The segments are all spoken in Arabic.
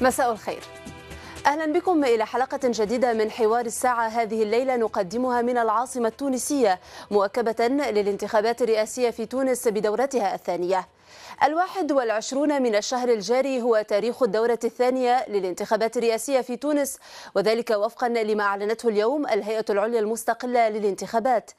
مساء الخير أهلا بكم إلى حلقة جديدة من حوار الساعة هذه الليلة نقدمها من العاصمة التونسية مؤكبه للانتخابات الرئاسية في تونس بدورتها الثانية الواحد والعشرون من الشهر الجاري هو تاريخ الدورة الثانية للانتخابات الرئاسية في تونس وذلك وفقا لما أعلنته اليوم الهيئة العليا المستقلة للانتخابات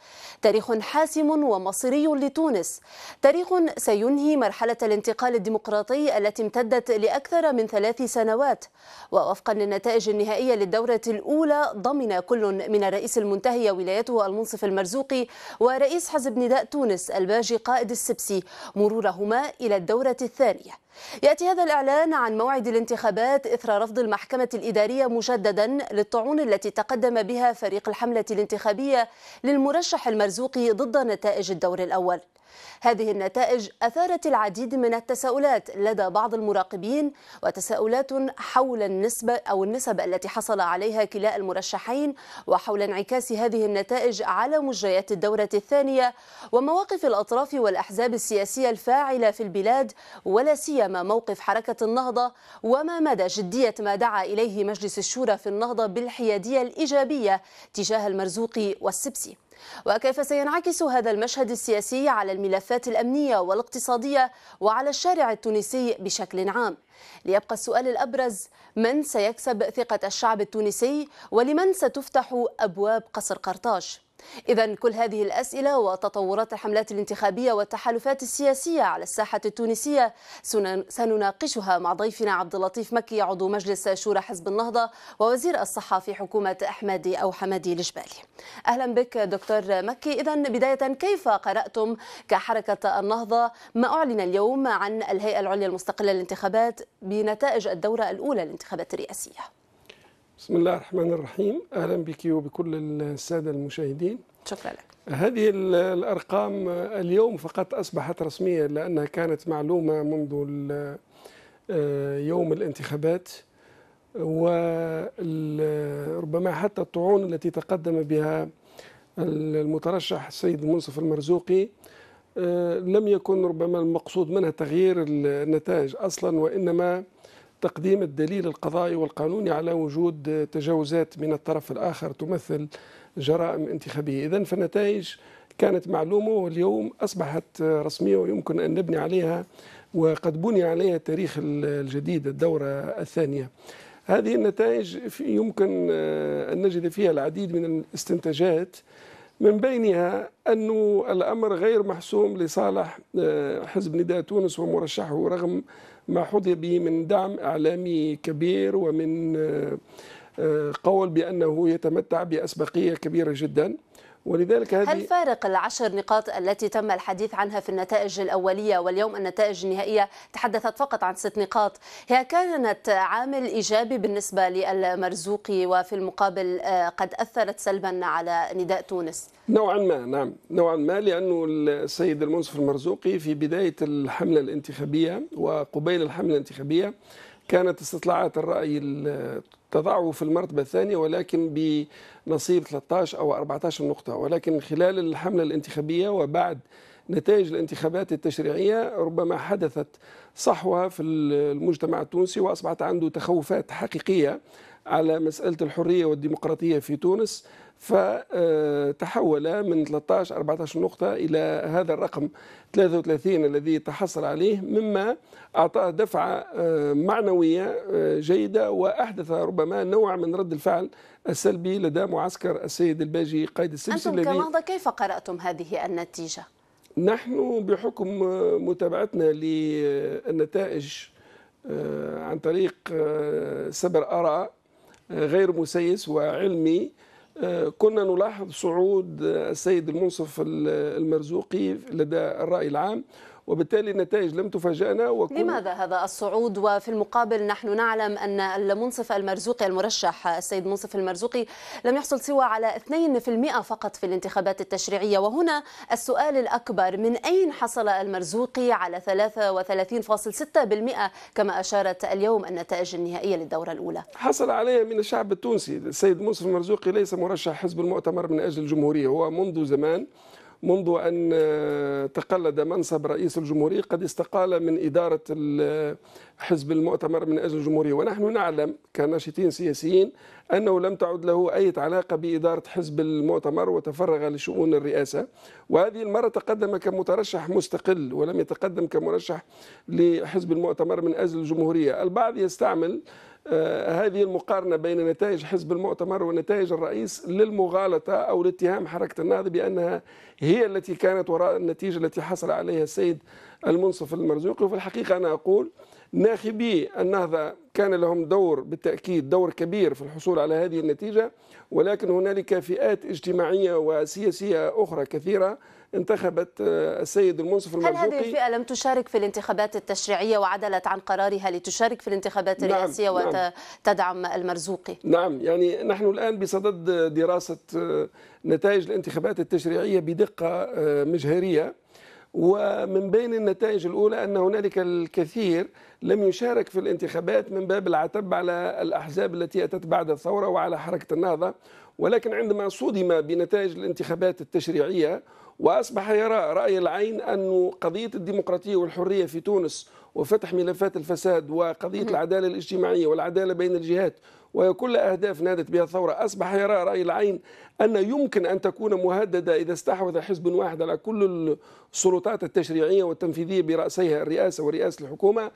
تاريخ حاسم ومصيري لتونس تاريخ سينهي مرحلة الانتقال الديمقراطي التي امتدت لأكثر من ثلاث سنوات ووفقا للنتائج النهائية للدورة الأولى ضمن كل من الرئيس المنتهي ولايته المنصف المرزوقي ورئيس حزب نداء تونس الباجي قائد السبسي مرورهما إلى الدورة الثانية يأتي هذا الإعلان عن موعد الانتخابات إثر رفض المحكمة الإدارية مجددا للطعون التي تقدم بها فريق الحملة الانتخابية للمرشح المرزوقي ضد نتائج الدور الأول هذه النتائج أثارت العديد من التساؤلات لدى بعض المراقبين وتساؤلات حول النسبة أو النسب التي حصل عليها كلا المرشحين وحول انعكاس هذه النتائج على مجريات الدورة الثانية ومواقف الأطراف والأحزاب السياسية الفاعلة في البلاد ولا سيما موقف حركة النهضة وما مدى جدية ما دعا إليه مجلس الشورى في النهضة بالحيادية الإيجابية تجاه المرزوق والسبسي وكيف سينعكس هذا المشهد السياسي على الملفات الأمنية والاقتصادية وعلى الشارع التونسي بشكل عام ليبقى السؤال الأبرز من سيكسب ثقة الشعب التونسي ولمن ستفتح أبواب قصر قرطاج إذا كل هذه الأسئلة وتطورات الحملات الانتخابية والتحالفات السياسية على الساحة التونسية سنناقشها مع ضيفنا عبد اللطيف مكي عضو مجلس شورى حزب النهضة ووزير الصحة في حكومة أحمدي أو حمادي الجبالي أهلا بك دكتور مكي إذا بداية كيف قرأتم كحركة النهضة ما أعلن اليوم عن الهيئة العليا المستقلة للانتخابات بنتائج الدورة الأولى للانتخابات الرئاسية بسم الله الرحمن الرحيم أهلا بك وبكل السادة المشاهدين شكرا لك هذه الأرقام اليوم فقط أصبحت رسمية لأنها كانت معلومة منذ يوم الانتخابات وربما حتى الطعون التي تقدم بها المترشح السيد منصف المرزوقي آه، لم يكن ربما المقصود منها تغيير النتائج أصلا وإنما تقديم الدليل القضائي والقانوني على وجود تجاوزات من الطرف الآخر تمثل جرائم انتخابية إذا فالنتائج كانت معلومة واليوم أصبحت رسمية ويمكن أن نبني عليها وقد بني عليها التاريخ الجديد الدورة الثانية هذه النتائج يمكن أن نجد فيها العديد من الاستنتاجات من بينها أن الأمر غير محسوم لصالح آه، حزب نداء تونس ومرشحه رغم ما حظي به من دعم إعلامي كبير ومن آه، آه، قول بأنه يتمتع بأسبقية كبيرة جدا ولذلك هذه هل فارق العشر نقاط التي تم الحديث عنها في النتائج الأولية واليوم النتائج النهائية تحدثت فقط عن ست نقاط هي كانت عامل إيجابي بالنسبة للمرزوقي وفي المقابل آه، قد أثرت سلبا على نداء تونس نوعا ما نعم نوعا ما لأنه السيد المنصف المرزوقي في بداية الحملة الانتخابية وقبيل الحملة الانتخابية كانت استطلاعات الرأي تضعه في المرتبة الثانية ولكن ب نصيب 13 أو 14 نقطة ولكن خلال الحملة الانتخابية وبعد نتائج الانتخابات التشريعية ربما حدثت صحوة في المجتمع التونسي وأصبحت عنده تخوفات حقيقية على مسألة الحرية والديمقراطية في تونس فتحول من 13 14 نقطة إلى هذا الرقم 33 الذي تحصل عليه مما أعطاه دفعة آه، معنوية آه، جيدة وأحدث ربما نوع من رد الفعل السلبي لدى معسكر السيد الباجي قائد السلسلة أنتم كنهضة كيف قرأتم هذه النتيجة؟ نحن بحكم متابعتنا للنتائج آه، عن طريق سبر آراء غير مسيس وعلمي كنا نلاحظ صعود السيد المنصف المرزوقي لدى الرأي العام وبالتالي النتائج لم تفاجئنا وكل... لماذا هذا الصعود وفي المقابل نحن نعلم أن المنصف المرزوقي المرشح السيد منصف المرزوقي لم يحصل سوى على 2% فقط في الانتخابات التشريعية وهنا السؤال الأكبر من أين حصل المرزوقي على 33.6% كما أشارت اليوم النتائج النهائية للدورة الأولى حصل عليها من الشعب التونسي السيد منصف المرزوقي ليس مرشح حزب المؤتمر من أجل الجمهورية هو منذ زمان منذ أن آه، تقلد منصب رئيس الجمهورية قد استقال من إدارة آه، حزب المؤتمر من أجل الجمهورية ونحن نعلم كناشطين سياسيين أنه لم تعد له أي علاقة بإدارة حزب المؤتمر وتفرغ لشؤون الرئاسة وهذه المرة تقدم كمترشح مستقل ولم يتقدم كمرشح لحزب المؤتمر من أجل الجمهورية البعض يستعمل آه، هذه المقارنة بين نتائج حزب المؤتمر ونتائج الرئيس للمغالطة أو لاتهام حركة النهضة بأنها هي التي كانت وراء النتيجة التي حصل عليها السيد المنصف المرزوقي وفي الحقيقة أنا أقول ناخبي النهضة كان لهم دور بالتأكيد دور كبير في الحصول على هذه النتيجة ولكن هنالك فئات اجتماعية وسياسية أخرى كثيرة انتخبت آه، السيد المنصف المرزوقي هل هذه الفئة لم تشارك في الانتخابات التشريعية وعدلت عن قرارها لتشارك في الانتخابات نعم، الرئاسية نعم وتدعم المرزوقي نعم يعني نحن الآن بصدد دراسة آه، نتائج الانتخابات التشريعية بدقة آه، مجهرية ومن بين النتائج الأولى أن هنالك الكثير لم يشارك في الانتخابات من باب العتب على الأحزاب التي أتت بعد الثورة وعلى حركة النهضة ولكن عندما صدم بنتائج الانتخابات التشريعية وأصبح يرى رأي العين أن قضية الديمقراطية والحرية في تونس وفتح ملفات الفساد وقضية العدالة الاجتماعية والعدالة بين الجهات وهي أهداف نادت بها الثورة أصبح يرى رأي العين أن يمكن أن تكون مهددة إذا استحوذ حزب واحد على كل السلطات التشريعية والتنفيذية برأسيها الرئاسة ورئاسة الحكومة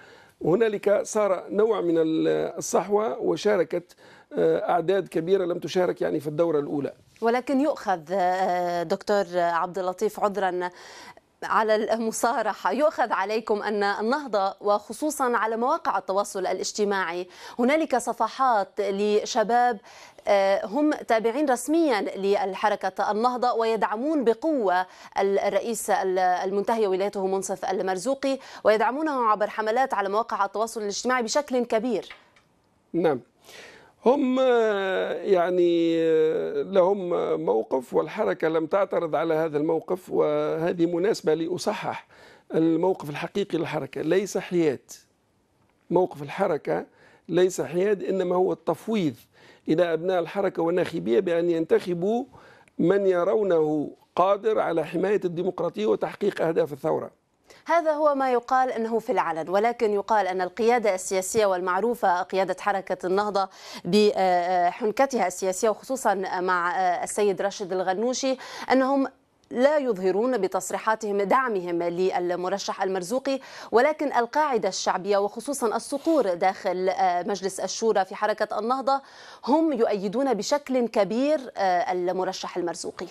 هنالك صار نوع من الصحوة وشاركت آه، اعداد كبيره لم تشارك يعني في الدوره الاولى ولكن يؤخذ آه، دكتور عبد اللطيف عذرا على المصارحة يؤخذ عليكم أن النهضة وخصوصا على مواقع التواصل الاجتماعي هنالك صفحات لشباب آه، هم تابعين رسميا لحركة النهضة ويدعمون بقوة الرئيس المنتهي ولايته منصف المرزوقي ويدعمونه عبر حملات على مواقع التواصل الاجتماعي بشكل كبير نعم هم يعني لهم موقف والحركة لم تعترض على هذا الموقف وهذه مناسبة لأصحح الموقف الحقيقي للحركة ليس حياد موقف الحركة ليس حياد إنما هو التفويض إلى أبناء الحركة والناخبية بأن ينتخبوا من يرونه قادر على حماية الديمقراطية وتحقيق أهداف الثورة هذا هو ما يقال انه في العلن ولكن يقال ان القياده السياسيه والمعروفه قياده حركه النهضه بحنكتها السياسيه وخصوصا مع السيد راشد الغنوشي انهم لا يظهرون بتصريحاتهم دعمهم للمرشح المرزوقي ولكن القاعدة الشعبية وخصوصا الصقور داخل مجلس الشورى في حركة النهضة هم يؤيدون بشكل كبير المرشح المرزوقي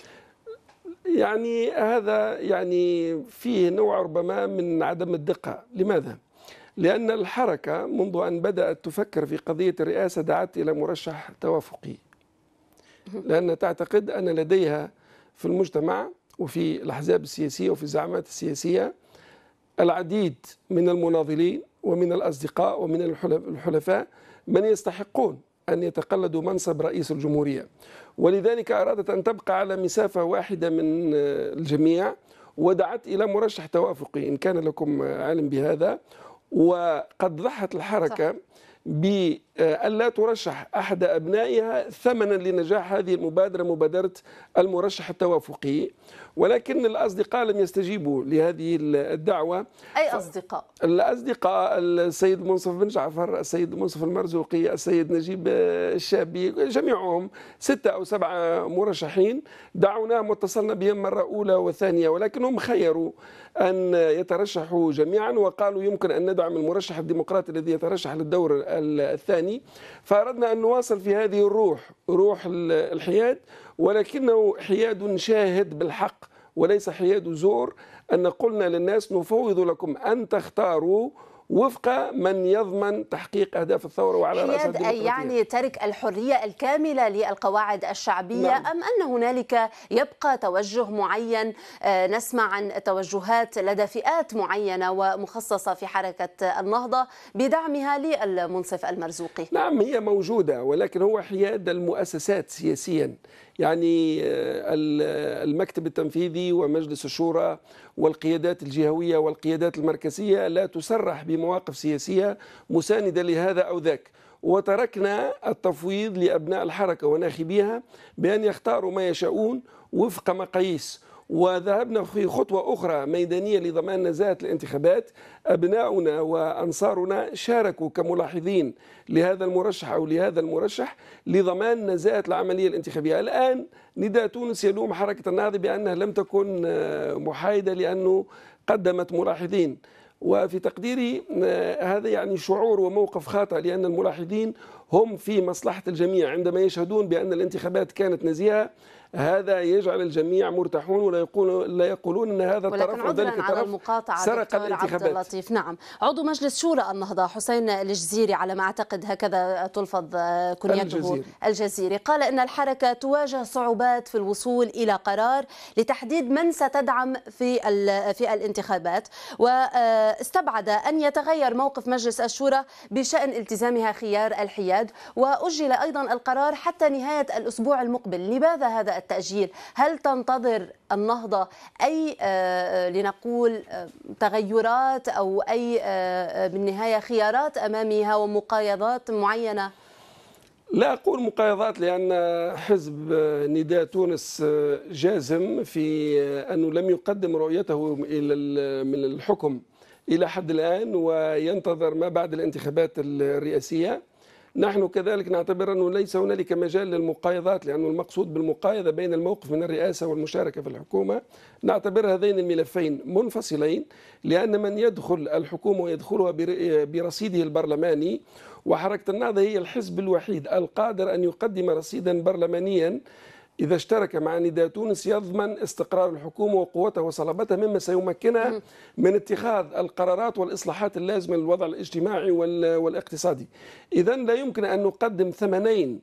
يعني هذا يعني فيه نوع ربما من عدم الدقة لماذا؟ لأن الحركة منذ أن بدأت تفكر في قضية الرئاسة دعت إلى مرشح توافقي لأن تعتقد أن لديها في المجتمع وفي الأحزاب السياسية وفي الزعامات السياسية العديد من المناضلين ومن الأصدقاء ومن الحلفاء من يستحقون أن يتقلدوا منصب رئيس الجمهورية ولذلك أرادت أن تبقى على مسافة واحدة من الجميع ودعت إلى مرشح توافقي إن كان لكم علم بهذا وقد ضحت الحركة صح. آه، ألا ترشح أحد أبنائها ثمنا لنجاح هذه المبادرة مبادرة المرشح التوافقي ولكن الأصدقاء لم يستجيبوا لهذه الدعوة أي أصدقاء؟ الأصدقاء السيد منصف بن جعفر السيد منصف المرزوقي السيد نجيب آه، الشابي جميعهم ستة أو سبعة مرشحين دعوناهم واتصلنا بهم مرة أولى وثانية ولكنهم خيروا أن يترشحوا جميعا وقالوا يمكن أن ندعم المرشح الديمقراطي الذي يترشح للدور الثاني الثاني فأردنا أن نواصل في هذه الروح روح الحياد ولكنه حياد شاهد بالحق وليس حياد زور أن قلنا للناس نفوض لكم أن تختاروا وفق من يضمن تحقيق أهداف الثورة وعلى رأسها يعني ترك الحرية الكاملة للقواعد الشعبية نعم. أم أن هنالك يبقى توجه معين آه، نسمع عن توجهات لدى فئات معينة ومخصصة في حركة النهضة بدعمها للمنصف المرزوقي نعم هي موجودة ولكن هو حياد المؤسسات سياسيا يعني آه، المكتب التنفيذي ومجلس الشورى والقيادات الجهوية والقيادات المركزية لا تسرح بمواقف سياسية مساندة لهذا أو ذاك وتركنا التفويض لأبناء الحركة وناخبيها بأن يختاروا ما يشاءون وفق مقاييس وذهبنا في خطوة أخرى ميدانية لضمان نزاهة الانتخابات أبناؤنا وأنصارنا شاركوا كملاحظين لهذا المرشح أو لهذا المرشح لضمان نزاهة العملية الانتخابية الآن نداء تونس يلوم حركة النهضة بأنها لم تكن آه، محايدة لأنه قدمت ملاحظين وفي تقديري آه، هذا يعني شعور وموقف خاطئ لأن الملاحظين هم في مصلحة الجميع عندما يشهدون بأن الانتخابات كانت نزيهة هذا يجعل الجميع مرتاحون ولا يقولون لا يقولون ان هذا الطرف وذلك الطرف على المقاطعه سرق الانتخابات اللطيف نعم عضو مجلس شورى النهضه حسين الجزيري على ما اعتقد هكذا تلفظ آه، كنيته الجزيري. الجزيري قال ان الحركه تواجه صعوبات في الوصول الى قرار لتحديد من ستدعم في في الانتخابات واستبعد آه، ان يتغير موقف مجلس الشورى بشان التزامها خيار الحياد واجل ايضا القرار حتى نهايه الاسبوع المقبل لماذا هذا التأجيل هل تنتظر النهضة أي آه، آه، لنقول آه، تغيرات أو أي بالنهاية خيارات أمامها ومقايضات معينة لا أقول مقايضات لأن حزب نداء تونس جازم في أنه لم يقدم رؤيته إلى من الحكم إلى حد الآن وينتظر ما بعد الانتخابات الرئاسية نحن كذلك نعتبر أنه ليس هنالك مجال للمقايضات لأنه المقصود بالمقايضة بين الموقف من الرئاسة والمشاركة في الحكومة نعتبر هذين الملفين منفصلين لأن من يدخل الحكومة ويدخلها برصيده البرلماني وحركة النهضة هي الحزب الوحيد القادر أن يقدم رصيدا برلمانيا إذا اشترك مع نداء تونس يضمن استقرار الحكومة وقوتها وصلابتها مما سيمكنها من اتخاذ القرارات والإصلاحات اللازمة للوضع الاجتماعي والاقتصادي إذا لا يمكن أن نقدم ثمنين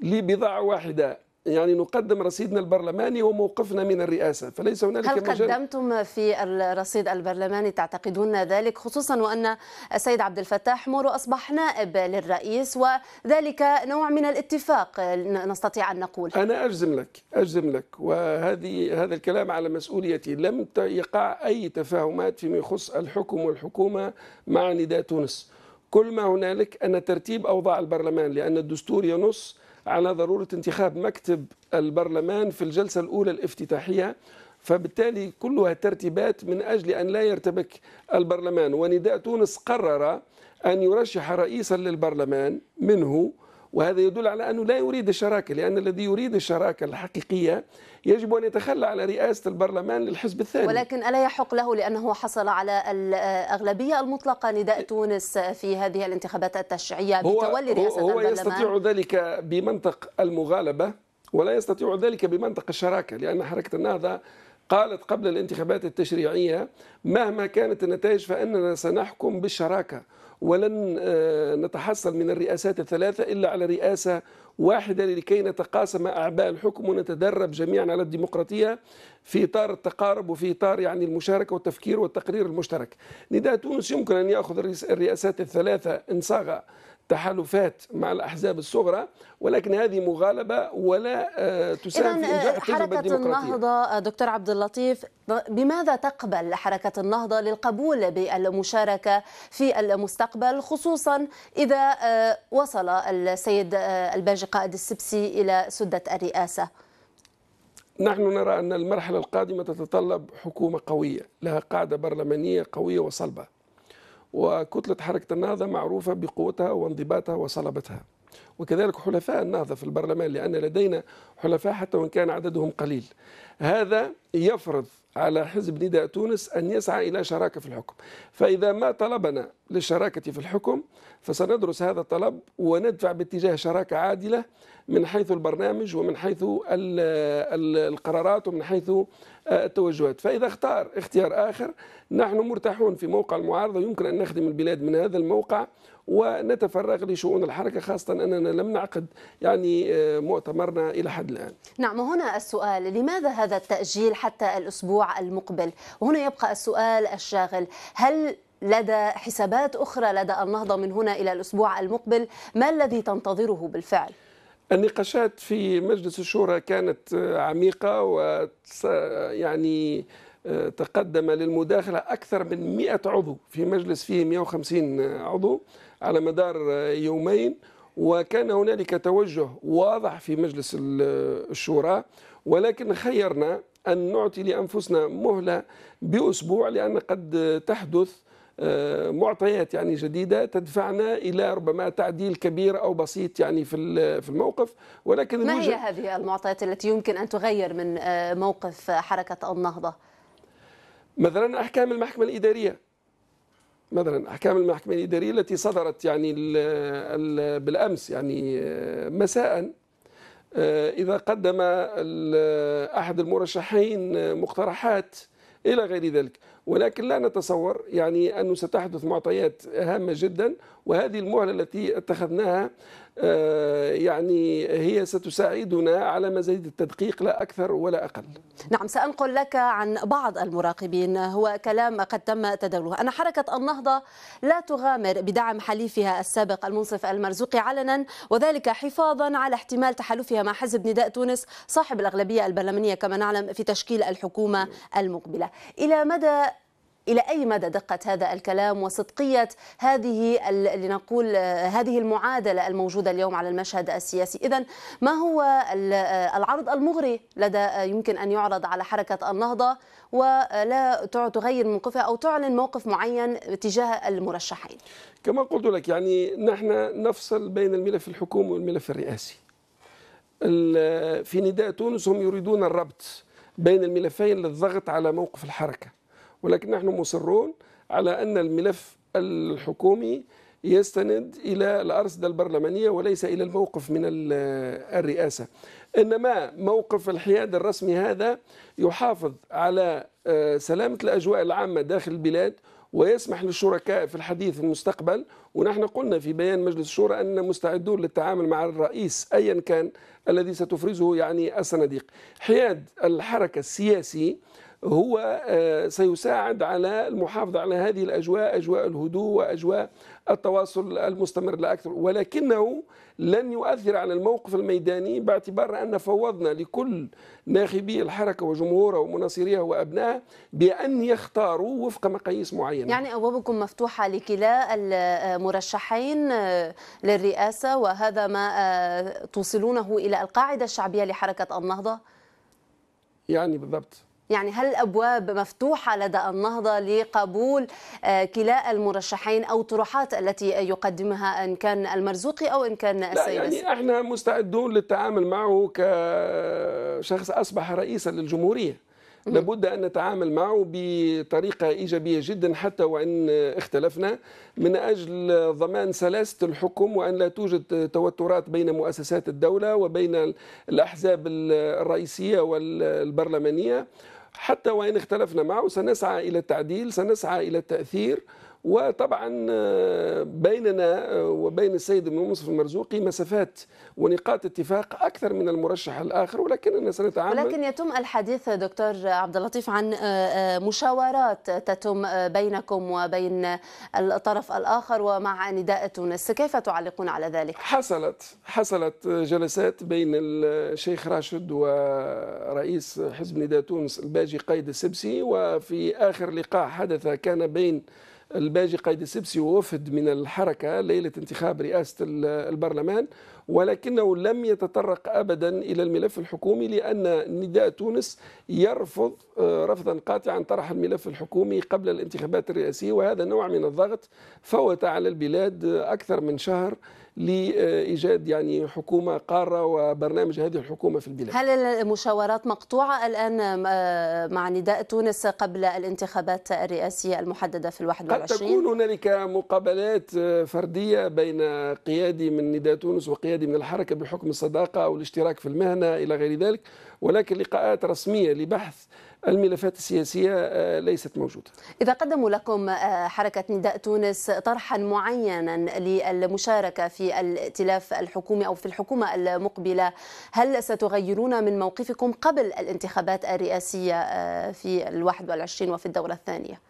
لبضاعة واحدة يعني نقدم رصيدنا البرلماني وموقفنا من الرئاسة فليس هنالك هل مجال قدمتم في الرصيد البرلماني تعتقدون ذلك خصوصا وأن السيد عبد الفتاح مورو أصبح نائب للرئيس وذلك نوع من الاتفاق نستطيع أن نقول أنا أجزم لك أجزم لك وهذه هذا الكلام على مسؤوليتي لم يقع أي تفاهمات فيما يخص الحكم والحكومة مع نداء تونس كل ما هنالك أن ترتيب أوضاع البرلمان لأن الدستور ينص على ضرورة انتخاب مكتب البرلمان في الجلسة الأولى الافتتاحية فبالتالي كلها ترتيبات من أجل أن لا يرتبك البرلمان ونداء تونس قرر أن يرشح رئيسا للبرلمان منه وهذا يدل على أنه لا يريد الشراكة لأن الذي يريد الشراكة الحقيقية يجب أن يتخلى على رئاسة البرلمان للحزب الثاني ولكن ألا يحق له لأنه حصل على الأغلبية المطلقة نداء تونس في هذه الانتخابات التشريعية بتولي رئاسة هو البرلمان هو يستطيع ذلك بمنطق المغالبة ولا يستطيع ذلك بمنطق الشراكة لأن حركة النهضة قالت قبل الانتخابات التشريعية مهما كانت النتائج فإننا سنحكم بالشراكة ولن آه، نتحصل من الرئاسات الثلاثة إلا على رئاسة واحدة لكي نتقاسم أعباء الحكم ونتدرب جميعا على الديمقراطية في إطار التقارب وفي إطار يعني المشاركة والتفكير والتقرير المشترك نداء تونس يمكن أن يأخذ الرئاسات الثلاثة إن صاغ تحالفات مع الأحزاب الصغرى ولكن هذه مغالبة ولا آه، تساهم في إنجاح آه، حركة النهضة آه، دكتور عبد اللطيف بماذا تقبل حركة النهضة للقبول بالمشاركة في المستقبل خصوصا إذا وصل السيد الباجي قائد السبسي إلى سدة الرئاسة نحن نرى أن المرحلة القادمة تتطلب حكومة قوية لها قاعدة برلمانية قوية وصلبة وكتلة حركة النهضة معروفة بقوتها وانضباطها وصلابتها وكذلك حلفاء النهضة في البرلمان لأن لدينا حلفاء حتى وإن كان عددهم قليل هذا يفرض على حزب نداء تونس أن يسعى إلى شراكة في الحكم فإذا ما طلبنا للشراكة في الحكم فسندرس هذا الطلب وندفع باتجاه شراكة عادلة من حيث البرنامج ومن حيث القرارات ومن حيث آه، التوجهات فإذا اختار اختيار آخر نحن مرتاحون في موقع المعارضة يمكن أن نخدم البلاد من هذا الموقع ونتفرغ لشؤون الحركة خاصة أننا لم نعقد يعني آه، مؤتمرنا إلى حد الآن نعم هنا السؤال لماذا هذا التأجيل حتى الأسبوع المقبل وهنا يبقى السؤال الشاغل هل لدى حسابات أخرى لدى النهضة من هنا إلى الأسبوع المقبل ما الذي تنتظره بالفعل؟ النقاشات في مجلس الشورى كانت آه، عميقة و يعني آه، تقدم للمداخلة أكثر من 100 عضو في مجلس فيه 150 عضو على مدار آه، يومين وكان هنالك توجه واضح في مجلس الشورى ولكن خيرنا أن نعطي لأنفسنا مهلة بأسبوع لأن قد تحدث آه، معطيات يعني جديده تدفعنا الى ربما تعديل كبير او بسيط يعني في في الموقف ولكن ما هي هذه المعطيات التي يمكن ان تغير من آه، موقف حركه النهضه؟ مثلا احكام المحكمه الاداريه مثلا احكام المحكمه الاداريه التي صدرت يعني بالامس يعني آه، مساء اذا قدم احد المرشحين مقترحات إلى غير ذلك ولكن لا نتصور يعني أنه ستحدث معطيات هامة جدا وهذه المهلة التي اتخذناها آه، يعني هي ستساعدنا على مزيد التدقيق لا أكثر ولا أقل نعم سأنقل لك عن بعض المراقبين هو كلام قد تم تداوله أن حركة النهضة لا تغامر بدعم حليفها السابق المنصف المرزوقي علنا وذلك حفاظا على احتمال تحالفها مع حزب نداء تونس صاحب الأغلبية البرلمانية كما نعلم في تشكيل الحكومة المقبلة إلى مدى إلى أي مدى دقة هذا الكلام وصدقية هذه لنقول آه، هذه المعادلة الموجودة اليوم على المشهد السياسي إذا ما هو آه، العرض المغري لدى آه، يمكن أن يعرض على حركة النهضة ولا تغير موقفها أو تعلن موقف معين تجاه المرشحين كما قلت لك يعني نحن نفصل بين الملف الحكومي والملف الرئاسي في نداء تونس هم يريدون الربط بين الملفين للضغط على موقف الحركه ولكن نحن مصرون على أن الملف الحكومي يستند إلى الأرصدة البرلمانية وليس إلى الموقف من الرئاسة إنما موقف الحياد الرسمي هذا يحافظ على آه، سلامة الأجواء العامة داخل البلاد ويسمح للشركاء في الحديث في المستقبل ونحن قلنا في بيان مجلس الشورى أننا مستعدون للتعامل مع الرئيس أيا كان الذي ستفرزه يعني الصناديق حياد الحركة السياسي هو آه، سيساعد على المحافظة على هذه الأجواء أجواء الهدوء وأجواء التواصل المستمر لا أكثر ولكنه لن يؤثر على الموقف الميداني باعتبار أن فوضنا لكل ناخبي الحركة وجمهورها ومناصريها وأبنائها بأن يختاروا وفق مقاييس معينة يعني أبوابكم مفتوحة لكلا المرشحين آه، للرئاسة وهذا ما آه، توصلونه إلى القاعدة الشعبية لحركة النهضة يعني بالضبط يعني هل الابواب مفتوحه لدى النهضه لقبول آه، كلا المرشحين او طروحات التي يقدمها ان كان المرزوقي او ان كان السيد يعني احنا مستعدون للتعامل معه كشخص اصبح رئيسا للجمهوريه لابد ان نتعامل معه بطريقه ايجابيه جدا حتى وان اختلفنا من اجل ضمان سلاسه الحكم وان لا توجد توترات بين مؤسسات الدوله وبين الاحزاب الرئيسيه والبرلمانيه حتى وإن اختلفنا معه سنسعى إلى التعديل سنسعى إلى التأثير وطبعا بيننا وبين السيد منصف المرزوقي مسافات ونقاط اتفاق اكثر من المرشح الاخر ولكننا سنتعامل ولكن يتم الحديث دكتور عبد اللطيف عن آه، آه، مشاورات تتم بينكم وبين الطرف الاخر ومع نداء تونس كيف تعلقون على ذلك حصلت حصلت جلسات بين الشيخ راشد ورئيس حزب نداء تونس الباجي قايد السبسي وفي اخر لقاء حدث كان بين الباجي قايد السبسي ووفد من الحركة ليلة انتخاب رئاسة البرلمان ولكنه لم يتطرق أبدا إلى الملف الحكومي لأن نداء تونس يرفض آه، رفضا قاطعا طرح الملف الحكومي قبل الانتخابات الرئاسية وهذا نوع من الضغط فوت على البلاد آه، أكثر من شهر لايجاد يعني حكومه قاره وبرنامج هذه الحكومه في البلاد. هل المشاورات مقطوعه الان آه، مع نداء تونس قبل الانتخابات الرئاسيه المحدده في 21 قد تكون هنالك مقابلات آه، فرديه بين قيادي من نداء تونس وقيادي من الحركه بحكم الصداقه او الاشتراك في المهنه الى غير ذلك ولكن لقاءات رسميه لبحث الملفات السياسية آه، ليست موجودة إذا قدموا لكم آه، حركة نداء تونس طرحا معينا للمشاركة في الائتلاف الحكومي أو في الحكومة المقبلة هل ستغيرون من موقفكم قبل الانتخابات الرئاسية آه، في ال21 وفي الدورة الثانية؟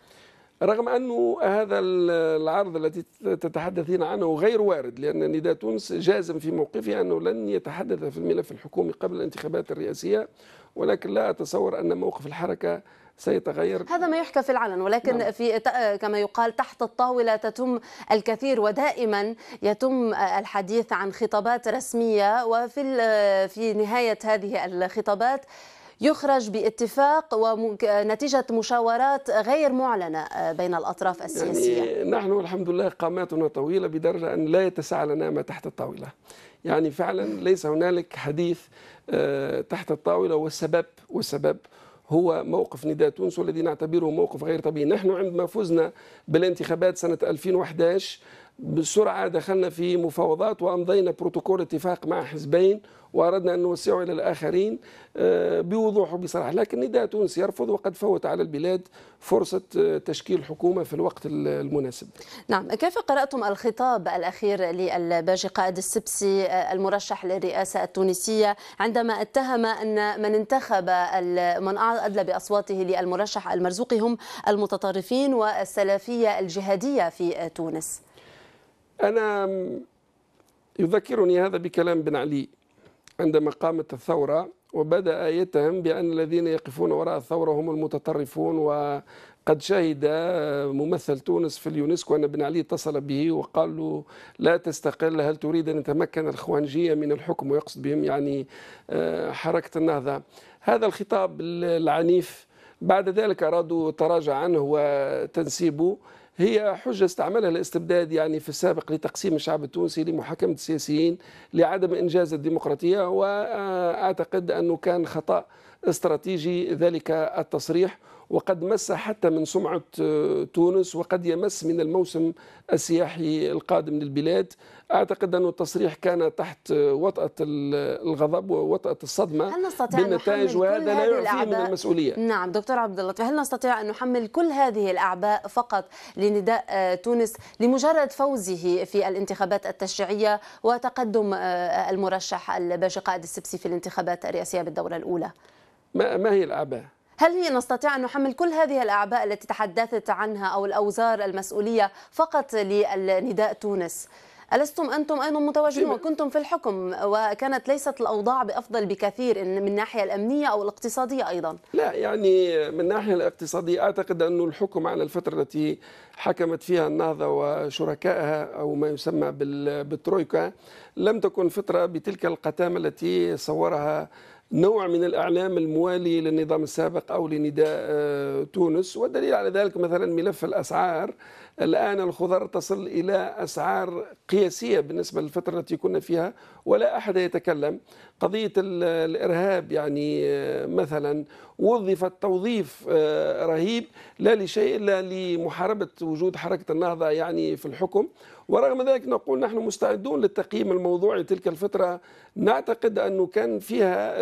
رغم أنه هذا العرض الذي تتحدثين عنه غير وارد لأن نداء تونس جازم في موقفه أنه لن يتحدث في الملف الحكومي قبل الانتخابات الرئاسية ولكن لا أتصور أن موقف الحركة سيتغير هذا ما يحكى في العلن ولكن نعم. في كما يقال تحت الطاوله تتم الكثير ودائما يتم الحديث عن خطابات رسميه وفي في نهايه هذه الخطابات يخرج باتفاق ونتيجة مشاورات غير معلنة بين الأطراف السياسية يعني نحن الحمد لله قاماتنا طويلة بدرجة أن لا يتسع لنا ما تحت الطاولة يعني فعلا ليس هنالك حديث آه، تحت الطاولة والسبب والسبب هو موقف نداء تونس والذي نعتبره موقف غير طبيعي نحن عندما فزنا بالانتخابات سنة 2011 بسرعه دخلنا في مفاوضات وامضينا بروتوكول اتفاق مع حزبين واردنا ان نوسعه الى الاخرين آه، بوضوح وبصراحه لكن نداء تونسي يرفض وقد فوت على البلاد فرصه آه، تشكيل حكومه في الوقت المناسب. نعم، كيف قراتم الخطاب الاخير للباجي قائد السبسي آه، المرشح للرئاسه التونسيه عندما اتهم ان من انتخب من ادلى باصواته للمرشح المرزوقي هم المتطرفين والسلفيه الجهاديه في تونس؟ أنا يذكرني هذا بكلام بن علي عندما قامت الثورة وبدأ يتهم بأن الذين يقفون وراء الثورة هم المتطرفون وقد شهد ممثل تونس في اليونسكو أن بن علي اتصل به وقال له لا تستقل هل تريد أن يتمكن الخوانجية من الحكم ويقصد بهم يعني آه، حركة النهضة هذا الخطاب العنيف بعد ذلك أرادوا التراجع عنه وتنسيبه هي حجة استعملها الاستبداد يعني في السابق لتقسيم الشعب التونسي لمحاكمة السياسيين لعدم إنجاز الديمقراطية وأعتقد أنه كان خطأ استراتيجي ذلك التصريح وقد مس حتى من سمعة آه، تونس وقد يمس من الموسم السياحي القادم للبلاد أعتقد أن التصريح كان تحت آه، وطأة الغضب ووطأة الصدمة هل نستطيع بالنتائج وهذا لا يعفي من المسؤولية نعم دكتور عبد اللطيف هل نستطيع أن نحمل كل هذه الأعباء فقط لنداء آه، تونس لمجرد فوزه في الانتخابات التشريعية وتقدم المرشح الباشا قائد السبسي في الانتخابات الرئاسية بالدورة الأولى ما هي الأعباء؟ هل هي نستطيع أن نحمل كل هذه الأعباء التي تحدثت عنها أو الأوزار المسؤولية فقط لنداء تونس؟ ألستم أنتم أيضا متواجدون طيب. وكنتم في الحكم وكانت ليست الأوضاع بأفضل بكثير من الناحية الأمنية أو الاقتصادية أيضا لا يعني من الناحية الاقتصادية أعتقد أن الحكم على الفترة التي حكمت فيها النهضة وشركائها أو ما يسمى بالترويكا لم تكن فترة بتلك القتامة التي صورها نوع من الاعلام الموالي للنظام السابق او لنداء آه، تونس والدليل على ذلك مثلا ملف الاسعار الان الخضر تصل الى اسعار قياسيه بالنسبه للفتره التي كنا فيها ولا احد يتكلم قضيه الارهاب يعني آه، مثلا وظفت توظيف آه، رهيب لا لشيء الا لمحاربه وجود حركه النهضه يعني في الحكم ورغم ذلك نقول نحن مستعدون للتقييم الموضوعي تلك الفترة نعتقد أنه كان فيها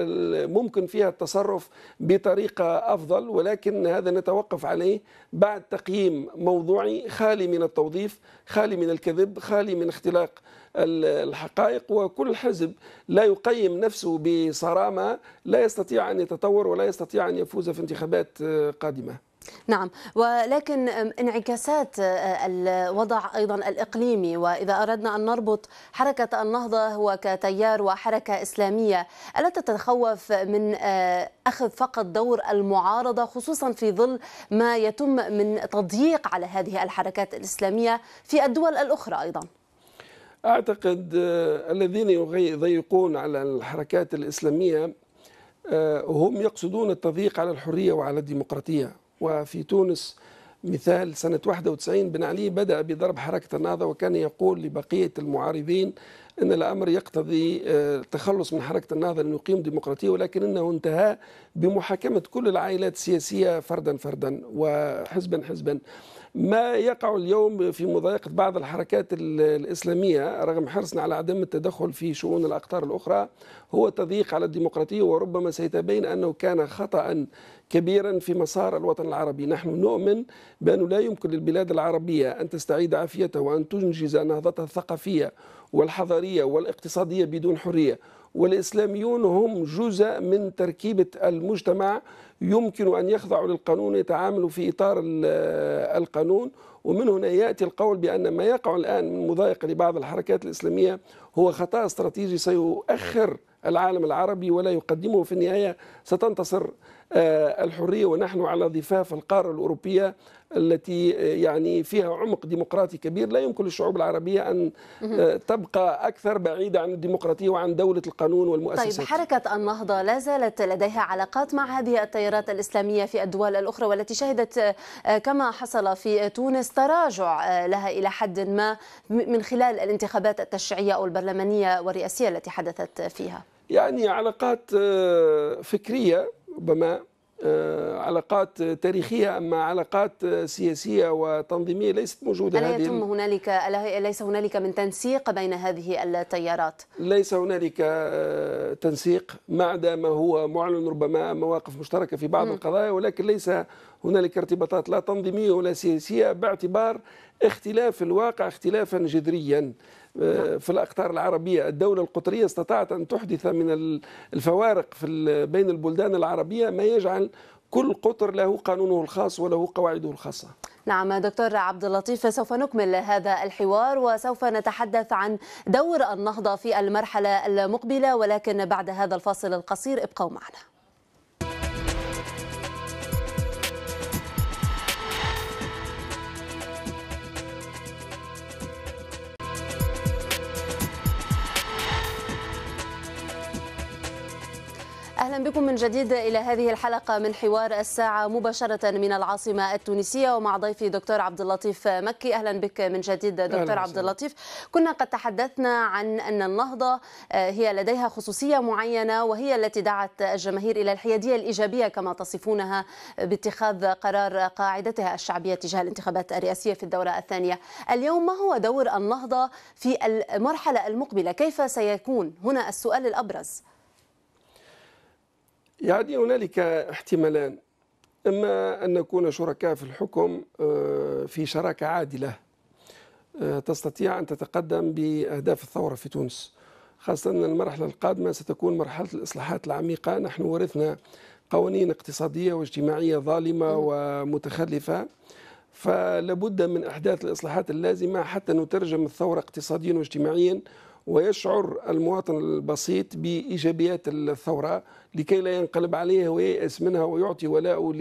ممكن فيها التصرف بطريقة أفضل ولكن هذا نتوقف عليه بعد تقييم موضوعي خالي من التوظيف خالي من الكذب خالي من اختلاق الحقائق وكل حزب لا يقيم نفسه بصرامة لا يستطيع أن يتطور ولا يستطيع أن يفوز في انتخابات قادمة نعم ولكن انعكاسات آه، الوضع ايضا الاقليمي واذا اردنا ان نربط حركه النهضه وكتيار وحركه اسلاميه الا تتخوف من آه، اخذ فقط دور المعارضه خصوصا في ظل ما يتم من تضييق على هذه الحركات الاسلاميه في الدول الاخرى ايضا اعتقد آه، الذين يضيقون على الحركات الاسلاميه هم يقصدون التضييق على الحريه وعلى الديمقراطيه وفي تونس مثال سنة 91 بن علي بدأ بضرب حركة النهضة وكان يقول لبقية المعارضين أن الأمر يقتضي التخلص آه، من حركة النهضة لنقيم ديمقراطية ولكن أنه انتهى بمحاكمة كل العائلات السياسية فردا فردا وحزبا حزبا ما يقع اليوم في مضايقة بعض الحركات الإسلامية رغم حرصنا على عدم التدخل في شؤون الأقطار الأخرى هو تضييق على الديمقراطية وربما سيتبين أنه كان خطأ كبيرا في مسار الوطن العربي نحن نؤمن بأنه لا يمكن للبلاد العربية أن تستعيد عافيتها وأن تنجز نهضتها الثقافية والحضارية والاقتصادية بدون حرية والإسلاميون هم جزء من تركيبة المجتمع يمكن أن يخضعوا للقانون يتعاملوا في إطار القانون ومن هنا يأتي القول بأن ما يقع الآن من مضايقة لبعض الحركات الإسلامية هو خطأ استراتيجي سيؤخر العالم العربي ولا يقدمه في النهاية ستنتصر آه، الحرية ونحن على ضفاف القارة الأوروبية التي آه، يعني فيها عمق ديمقراطي كبير لا يمكن للشعوب العربية أن آه، تبقى أكثر بعيدة عن الديمقراطية وعن دولة القانون والمؤسسات طيب حركة النهضة لا زالت لديها علاقات مع هذه التيارات الإسلامية في الدول الأخرى والتي شهدت آه، كما حصل في تونس تراجع لها إلى حد ما من خلال الانتخابات التشريعية أو البرلمانية والرئاسية التي حدثت فيها يعني علاقات فكرية ربما آه، علاقات تاريخيه اما علاقات سياسيه وتنظيميه ليست موجوده الا يتم هنالك ليس هنالك من تنسيق بين هذه التيارات ليس هنالك آه، تنسيق ما عدا ما هو معلن ربما مواقف مشتركه في بعض م. القضايا ولكن ليس هنالك ارتباطات لا تنظيميه ولا سياسيه باعتبار اختلاف الواقع اختلافا جذريا آه، في الأقطار العربية الدولة القطرية استطاعت أن تحدث من الفوارق في بين البلدان العربية ما يجعل كل قطر له قانونه الخاص وله قواعده الخاصة نعم دكتور عبد اللطيف سوف نكمل هذا الحوار وسوف نتحدث عن دور النهضة في المرحلة المقبلة ولكن بعد هذا الفاصل القصير ابقوا معنا أهلا بكم من جديد إلى هذه الحلقة من حوار الساعة مباشرة من العاصمة التونسية ومع ضيفي دكتور عبد اللطيف مكي أهلا بك من جديد دكتور عبد اللطيف كنا قد تحدثنا عن أن النهضة آه، هي لديها خصوصية معينة وهي التي دعت الجماهير إلى الحيادية الإيجابية كما تصفونها باتخاذ قرار قاعدتها الشعبية تجاه الانتخابات الرئاسية في الدورة الثانية اليوم ما هو دور النهضة في المرحلة المقبلة كيف سيكون هنا السؤال الأبرز يعني هنالك احتمالان إما أن نكون شركاء في الحكم آه، في شراكة عادلة آه، تستطيع أن تتقدم بأهداف الثورة في تونس خاصة أن المرحلة القادمة ستكون مرحلة الإصلاحات العميقة نحن ورثنا قوانين اقتصادية واجتماعية ظالمة ومتخلفة فلابد من احداث الاصلاحات اللازمه حتى نترجم الثوره اقتصاديا واجتماعيا ويشعر المواطن البسيط بايجابيات الثوره لكي لا ينقلب عليها وييأس منها ويعطي ولاءه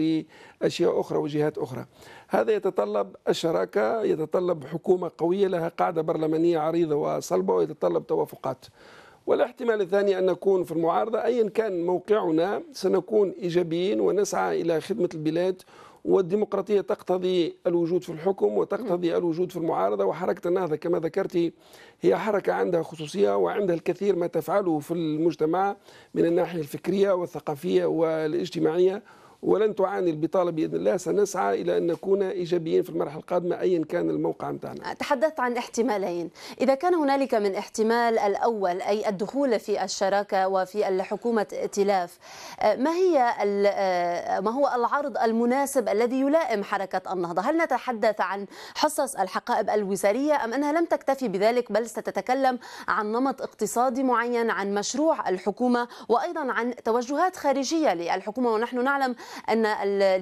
لاشياء اخرى وجهات اخرى. هذا يتطلب الشراكه، يتطلب حكومه قويه لها قاعده برلمانيه عريضه وصلبه ويتطلب توافقات. والاحتمال الثاني ان نكون في المعارضه ايا كان موقعنا سنكون ايجابيين ونسعى الى خدمه البلاد والديمقراطية تقتضي الوجود في الحكم وتقتضي الوجود في المعارضة وحركة النهضة كما ذكرت هي حركة عندها خصوصية وعندها الكثير ما تفعله في المجتمع من الناحية الفكرية والثقافية والاجتماعية ولن تعاني البطالة بإذن الله سنسعى إلى أن نكون إيجابيين في المرحلة القادمة أيا كان الموقع متاعنا تحدثت عن احتمالين إذا كان هنالك من احتمال الأول أي الدخول في الشراكة وفي الحكومة ائتلاف ما هي آه، ما هو العرض المناسب الذي يلائم حركة النهضة هل نتحدث عن حصص الحقائب الوزارية أم أنها لم تكتفي بذلك بل ستتكلم عن نمط اقتصادي معين عن مشروع الحكومة وأيضا عن توجهات خارجية للحكومة ونحن نعلم أن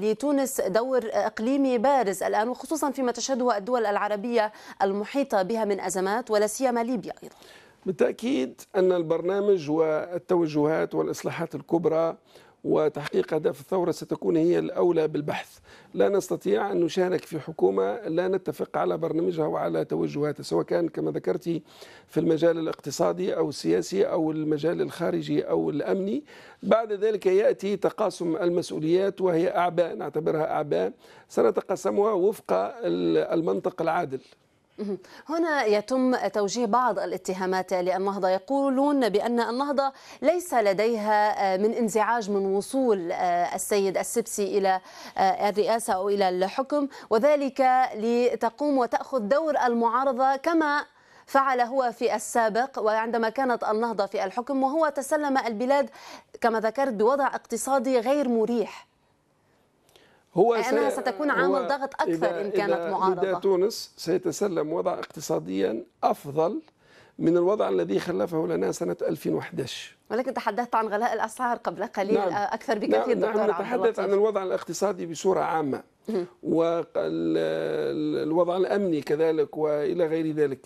لتونس دور إقليمي بارز الآن وخصوصا فيما تشهده الدول العربية المحيطة بها من أزمات ولا سيما ليبيا أيضا بالتأكيد أن البرنامج والتوجهات والإصلاحات الكبرى وتحقيق أهداف الثورة ستكون هي الأولى بالبحث لا نستطيع أن نشارك في حكومة لا نتفق على برنامجها وعلى توجهاتها سواء كان كما ذكرت في المجال الاقتصادي أو السياسي أو المجال الخارجي أو الأمني بعد ذلك يأتي تقاسم المسؤوليات وهي أعباء نعتبرها أعباء سنتقاسمها وفق المنطق العادل هنا يتم توجيه بعض الاتهامات للنهضة يقولون بأن النهضة ليس لديها آه، من انزعاج من وصول آه، السيد السبسي إلى آه، الرئاسة أو إلى الحكم وذلك لتقوم وتأخذ دور المعارضة كما فعل هو في السابق وعندما كانت النهضة في الحكم وهو تسلم البلاد كما ذكرت بوضع اقتصادي غير مريح هو أنها ستكون عامل ضغط أكثر إن كانت معارضه إذا تونس سيتسلم وضع اقتصاديا أفضل من الوضع الذي خلفه لنا سنة 2011 ولكن تحدثت عن غلاء الأسعار قبل قليل نعم. آه، أكثر بكثير نعم. دكتور نحن نتحدث عن الوضع الاقتصادي بصورة عامة والوضع الأمني كذلك وإلى غير ذلك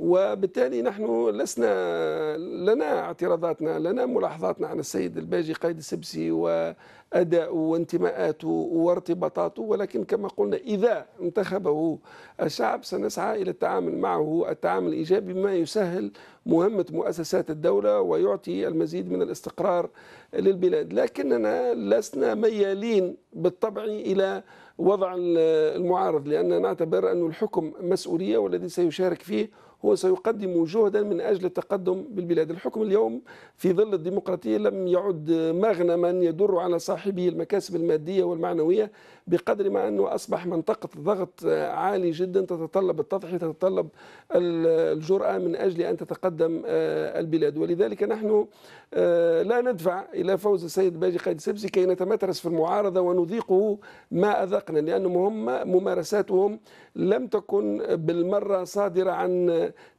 وبالتالي نحن لسنا لنا اعتراضاتنا لنا ملاحظاتنا على السيد الباجي قائد السبسي وأداءه وانتماءاته وارتباطاته ولكن كما قلنا إذا انتخبه الشعب سنسعى إلى التعامل معه التعامل الإيجابي بما يسهل مهمة مؤسسات الدولة ويعطي المزيد من الاستقرار للبلاد لكننا لسنا ميالين بالطبع إلى وضع المعارض لأن نعتبر أن الحكم مسؤولية والذي سيشارك فيه هو سيقدم جهدا من أجل التقدم بالبلاد الحكم اليوم في ظل الديمقراطية لم يعد مغنما يدر على صاحبه المكاسب المادية والمعنوية بقدر ما أنه أصبح منطقة ضغط عالي جدا تتطلب التضحية تتطلب الجرأة من أجل أن تتقدم آه، البلاد ولذلك نحن آه، لا ندفع إلى فوز السيد باجي قائد سبسي كي نتمترس في المعارضة ونذيقه ما أذاق اطلاقا لانهم هم ممارساتهم لم تكن بالمره صادره عن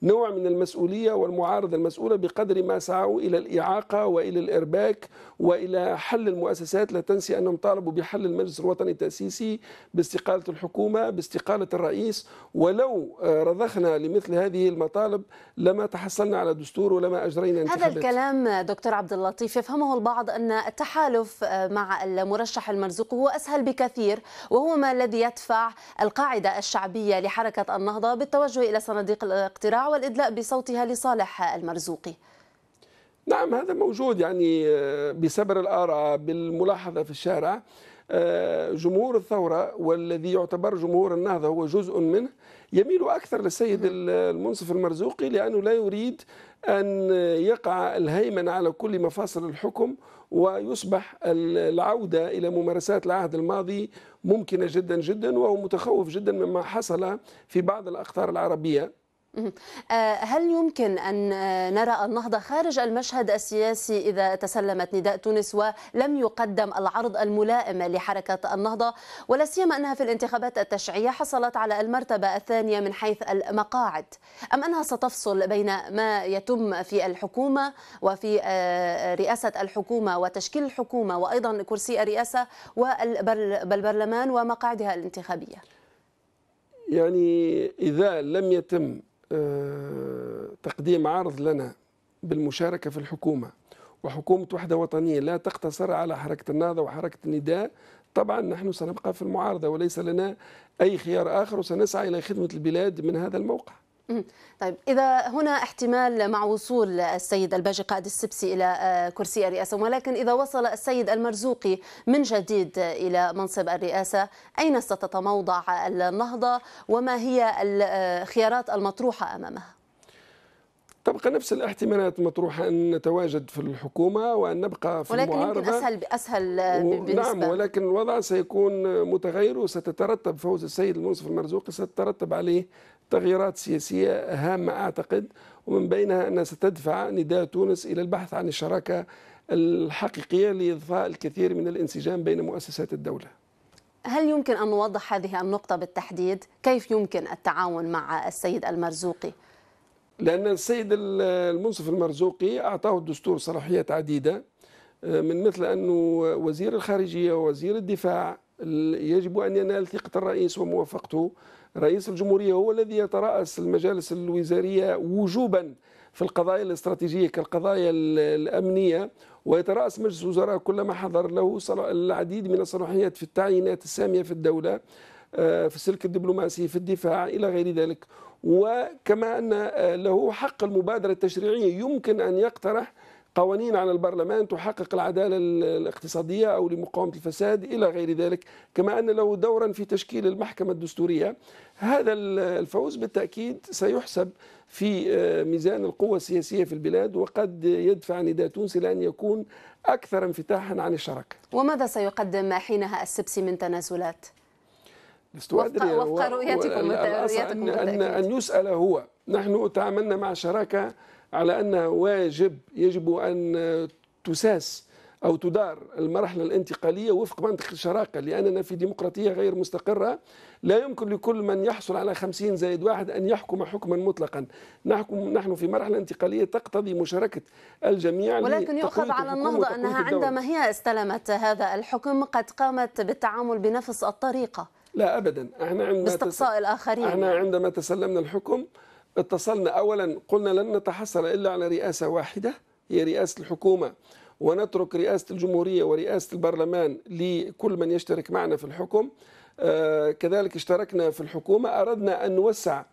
نوع من المسؤوليه والمعارضه المسؤوله بقدر ما سعوا الى الاعاقه والى الارباك والى حل المؤسسات لا تنسي انهم طالبوا بحل المجلس الوطني التاسيسي باستقاله الحكومه باستقاله الرئيس ولو رضخنا لمثل هذه المطالب لما تحصلنا على دستور ولما اجرينا انتخابات هذا الكلام دكتور عبد اللطيف يفهمه البعض ان التحالف مع المرشح المرزوق هو اسهل بكثير وهو وهو ما الذي يدفع القاعدة الشعبية لحركة النهضة بالتوجه إلى صناديق الاقتراع والإدلاء بصوتها لصالح المرزوقي نعم هذا موجود يعني آه، بسبر الآراء بالملاحظة في الشارع آه، جمهور الثورة والذي يعتبر جمهور النهضة هو جزء منه يميل أكثر للسيد المنصف المرزوقي لأنه لا يريد أن يقع الهيمن على كل مفاصل الحكم ويصبح العودة إلى ممارسات العهد الماضي ممكنة جدا جدا وهو متخوف جدا مما حصل في بعض الأقطار العربية آه، هل يمكن أن آه، نرى النهضة خارج المشهد السياسي إذا تسلمت نداء تونس ولم يقدم العرض الملائم لحركة النهضة ولا سيما أنها في الانتخابات التشريعية حصلت على المرتبة الثانية من حيث المقاعد أم أنها ستفصل بين ما يتم في الحكومة وفي آه، رئاسة الحكومة وتشكيل الحكومة وأيضا كرسي الرئاسة والبرلمان ومقاعدها الانتخابية يعني إذا لم يتم آه، تقديم عرض لنا بالمشاركة في الحكومة وحكومة وحدة وطنية لا تقتصر على حركة النهضة وحركة النداء طبعا نحن سنبقى في المعارضة وليس لنا أي خيار آخر وسنسعى إلى خدمة البلاد من هذا الموقع طيب إذا هنا احتمال مع وصول السيد الباجي قائد السبسي إلى آه، كرسي الرئاسة ولكن إذا وصل السيد المرزوقي من جديد إلى منصب الرئاسة أين ستتموضع النهضة وما هي الخيارات آه، المطروحة أمامها؟ تبقى نفس الاحتمالات مطروحة أن نتواجد في الحكومة وأن نبقى في ولكن المعارضة ولكن أسهل أسهل آه، بالنسبة نعم ولكن الوضع سيكون متغير وستترتب فوز السيد المنصف المرزوقي ستترتب عليه تغييرات سياسية هامة أعتقد ومن بينها أنها ستدفع نداء تونس إلى البحث عن الشراكة الحقيقية لإضفاء الكثير من الانسجام بين مؤسسات الدولة هل يمكن أن نوضح هذه النقطة بالتحديد؟ كيف يمكن التعاون مع السيد المرزوقي؟ لأن السيد المنصف المرزوقي أعطاه الدستور صلاحيات عديدة آه، من مثل أنه وزير الخارجية ووزير الدفاع يجب أن ينال ثقة الرئيس وموافقته رئيس الجمهورية هو الذي يترأس المجالس الوزارية وجوبا في القضايا الاستراتيجية كالقضايا الأمنية ويترأس مجلس الوزراء كلما حضر له العديد من الصلاحيات في التعيينات السامية في الدولة آه، في السلك الدبلوماسي في الدفاع إلى غير ذلك وكما أن آه، له حق المبادرة التشريعية يمكن أن يقترح قوانين على البرلمان تحقق العداله الاقتصاديه او لمقاومه الفساد الى غير ذلك، كما ان له دورا في تشكيل المحكمه الدستوريه، هذا الفوز بالتاكيد سيحسب في آه، ميزان القوة السياسية في البلاد وقد يدفع نداء تونسي لأن يكون أكثر انفتاحا عن الشراكة وماذا سيقدم حينها السبسي من تنازلات؟ لست وفق, وفق رؤيتكم, رؤيتكم أن, أن يسأل هو نحن تعاملنا مع شراكة على أنها واجب يجب أن تساس أو تدار المرحلة الانتقالية وفق منطق الشراكة لأننا في ديمقراطية غير مستقرة لا يمكن لكل من يحصل على خمسين زائد واحد أن يحكم حكما مطلقا نحكم نحن في مرحلة انتقالية تقتضي مشاركة الجميع ولكن يؤخذ على النهضة أنها عندما هي استلمت هذا الحكم قد قامت بالتعامل بنفس الطريقة لا أبدا احنا عندما باستقصاء الآخرين احنا عندما تسلمنا الحكم اتصلنا أولا قلنا لن نتحصل إلا على رئاسة واحدة هي رئاسة الحكومة ونترك رئاسة الجمهورية ورئاسة البرلمان لكل من يشترك معنا في الحكم آه، كذلك اشتركنا في الحكومة أردنا أن نوسع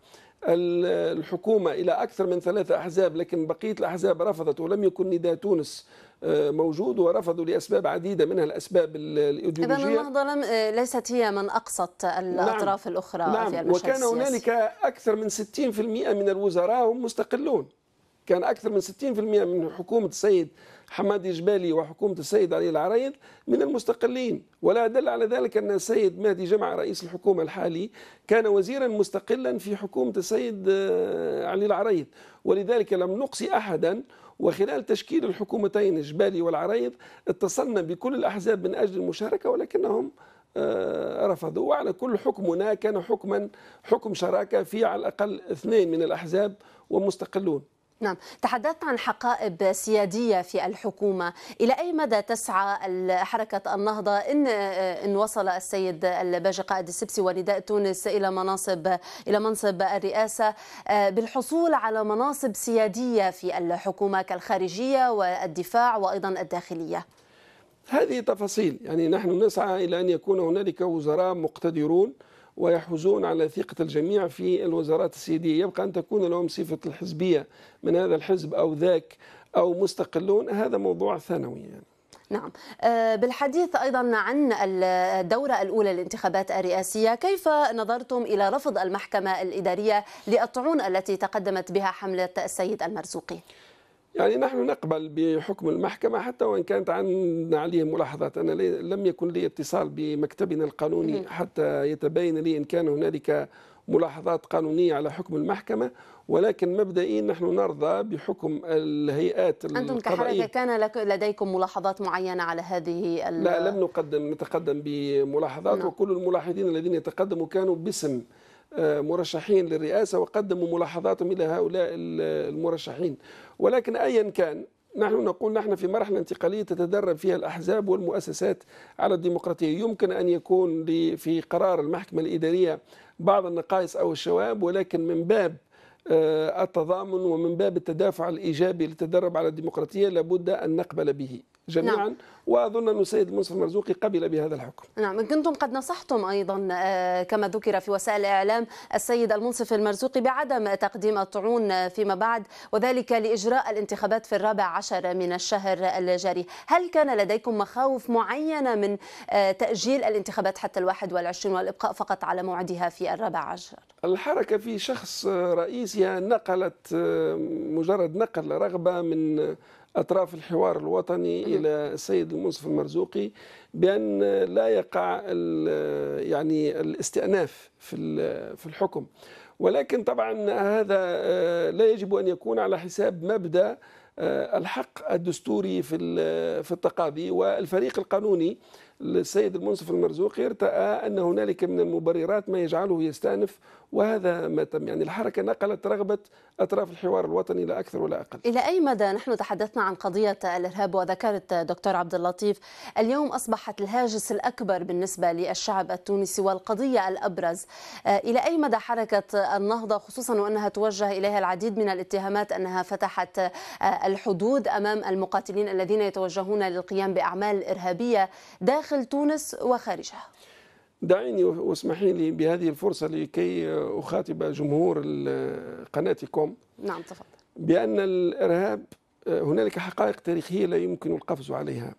الحكومة إلى أكثر من ثلاثة أحزاب لكن بقية الأحزاب رفضت ولم يكن نداء تونس آه، موجود ورفضوا لأسباب عديدة منها الأسباب الإيديولوجية إذا النهضة لم ليست هي من أقصت الأطراف نعم. الأخرى نعم. في المشهد وكان هنالك أكثر من 60% من الوزراء هم مستقلون كان أكثر من 60% من حكومة السيد حمادي جبالي وحكومة السيد علي العرايد من المستقلين ولا دل على ذلك أن السيد مهدي جمع رئيس الحكومة الحالي كان وزيرا مستقلا في حكومة السيد آه، علي العرايد ولذلك لم نقصي أحدا وخلال تشكيل الحكومتين جبالي والعريض اتصلنا بكل الأحزاب من أجل المشاركة ولكنهم آه، رفضوا وعلى كل حكمنا كان حكما حكم شراكة في على الأقل اثنين من الأحزاب ومستقلون نعم تحدثت عن حقائب سيادية في الحكومة إلى أي مدى تسعى حركة النهضة إن, إن وصل السيد الباجي قائد السبسي ونداء تونس إلى مناصب إلى منصب الرئاسة آه، بالحصول على مناصب سيادية في الحكومة كالخارجية والدفاع وأيضا الداخلية هذه تفاصيل يعني نحن نسعى إلى أن يكون هنالك وزراء مقتدرون ويحوزون على ثقة الجميع في الوزارات السيادية يبقى أن تكون لهم صفة الحزبية من هذا الحزب أو ذاك أو مستقلون هذا موضوع ثانوي يعني. نعم آه، بالحديث أيضا عن الدورة الأولى للانتخابات الرئاسية كيف نظرتم إلى رفض المحكمة الإدارية للطعون التي تقدمت بها حملة السيد المرزوقي؟ يعني نحن نقبل بحكم المحكمة حتى وإن كانت عندنا عليه ملاحظات أنا لم يكن لي اتصال بمكتبنا القانوني حتى يتبين لي إن كان هنالك ملاحظات قانونية على حكم المحكمة ولكن مبدئيا نحن نرضى بحكم الهيئات أنتم كحركة كان لديكم ملاحظات معينة على هذه لا لم نقدم نتقدم بملاحظات نعم. وكل الملاحظين الذين يتقدموا كانوا باسم آه، مرشحين للرئاسة وقدموا ملاحظاتهم إلى هؤلاء المرشحين ولكن أيا كان نحن نقول نحن في مرحلة انتقالية تتدرب فيها الأحزاب والمؤسسات على الديمقراطية يمكن أن يكون في قرار المحكمة الإدارية بعض النقائص أو الشوائب ولكن من باب آه، التضامن ومن باب التدافع الإيجابي للتدرب على الديمقراطية لابد أن نقبل به جميعا نعم. واظن أن السيد المنصف المرزوقي قبل بهذا الحكم نعم كنتم قد نصحتم أيضا آه، كما ذكر في وسائل الإعلام السيد المنصف المرزوقي بعدم تقديم الطعون فيما بعد وذلك لإجراء الانتخابات في الرابع عشر من الشهر الجاري هل كان لديكم مخاوف معينة من آه، تأجيل الانتخابات حتى ال 21 والإبقاء فقط على موعدها في الرابع عشر الحركة في شخص رئيسها نقلت آه، مجرد نقل رغبة من أطراف الحوار الوطني إلى السيد منصف المرزوقي بأن لا يقع يعني الاستئناف في في الحكم ولكن طبعا هذا آه، لا يجب أن يكون على حساب مبدأ آه، الحق الدستوري في في التقاضي والفريق القانوني السيد المنصف المرزوقي ارتأى أن هنالك من المبررات ما يجعله يستأنف وهذا ما تم يعني الحركة نقلت رغبة أطراف الحوار الوطني لا أكثر ولا أقل إلى أي مدى نحن تحدثنا عن قضية الإرهاب وذكرت دكتور عبد اللطيف اليوم أصبحت الهاجس الأكبر بالنسبة للشعب التونسي والقضية الأبرز آه، إلى أي مدى حركة النهضة خصوصا وأنها توجه إليها العديد من الاتهامات أنها فتحت آه، الحدود أمام المقاتلين الذين يتوجهون للقيام بأعمال إرهابية داخل داخل تونس وخارجها دعيني واسمحي لي بهذه الفرصة لكي أخاطب جمهور قناتكم نعم تفضل بأن الإرهاب هنالك حقائق تاريخية لا يمكن القفز عليها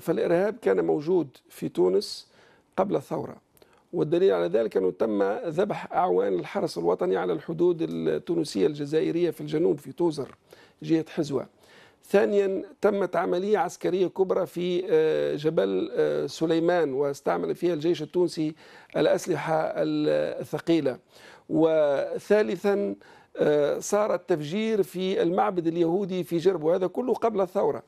فالإرهاب كان موجود في تونس قبل الثورة والدليل على ذلك أنه تم ذبح أعوان الحرس الوطني على الحدود التونسية الجزائرية في الجنوب في توزر جهة حزوة ثانيا تمت عملية عسكرية كبرى في آه، جبل آه، سليمان واستعمل فيها الجيش التونسي الأسلحة الثقيلة وثالثا آه، صار التفجير في المعبد اليهودي في جرب وهذا كله قبل الثورة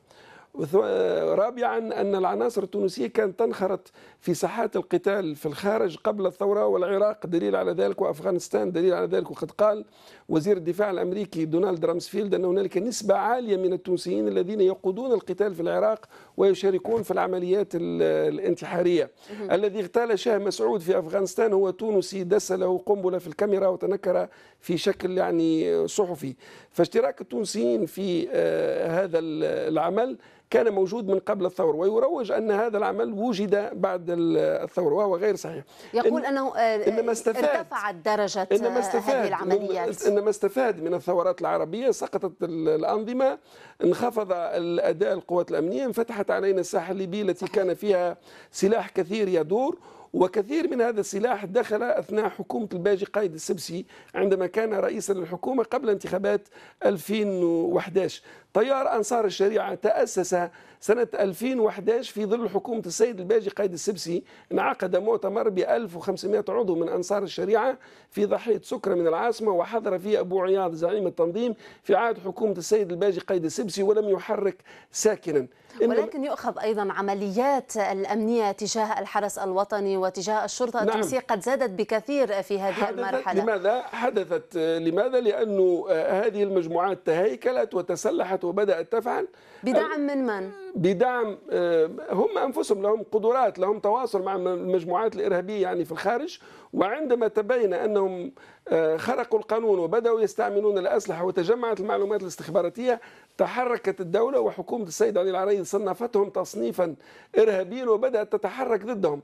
رابعا أن العناصر التونسية كانت تنخرط في ساحات القتال في الخارج قبل الثورة والعراق دليل على ذلك وأفغانستان دليل على ذلك وقد قال وزير الدفاع الامريكي دونالد رامسفيلد ان هنالك نسبه عاليه من التونسيين الذين يقودون القتال في العراق ويشاركون في العمليات الانتحاريه الذي اغتال شاه مسعود في افغانستان هو تونسي دس له قنبله في الكاميرا وتنكر في شكل يعني صحفي فاشتراك التونسيين في آه، هذا العمل كان موجود من قبل الثورة ويروج أن هذا العمل وجد بعد الثورة وهو غير صحيح يقول إن أنه آه، إنما استفاد ارتفعت درجة إنما استفاد هذه العمليات إنما استفاد من الثورات العربية سقطت الأنظمة انخفض الاداء القوات الأمنية انفتحت علينا الساحة الليبية التي كان فيها سلاح كثير يدور وكثير من هذا السلاح دخل اثناء حكومه الباجي قائد السبسي عندما كان رئيسا للحكومه قبل انتخابات 2011 تيار أنصار الشريعة تأسس سنة 2011 في ظل حكومة السيد الباجي قائد السبسي انعقد مؤتمر ب 1500 عضو من أنصار الشريعة في ضاحية سكرة من العاصمة وحضر فيه أبو عياض زعيم التنظيم في عهد حكومة السيد الباجي قائد السبسي ولم يحرك ساكنا ولكن يؤخذ أيضا عمليات الأمنية تجاه الحرس الوطني وتجاه الشرطة نعم. التونسية قد زادت بكثير في هذه المرحلة لماذا؟ حدثت لماذا؟ لأنه آه، هذه المجموعات تهيكلت وتسلحت وبدأت تفعل بدعم من من؟ بدعم آه، هم أنفسهم لهم قدرات لهم تواصل مع المجموعات الإرهابية يعني في الخارج وعندما تبين أنهم آه، خرقوا القانون وبدأوا يستعملون الأسلحة وتجمعت المعلومات الاستخباراتية تحركت الدولة وحكومة السيد علي العريض صنفتهم تصنيفا إرهابيا وبدأت تتحرك ضدهم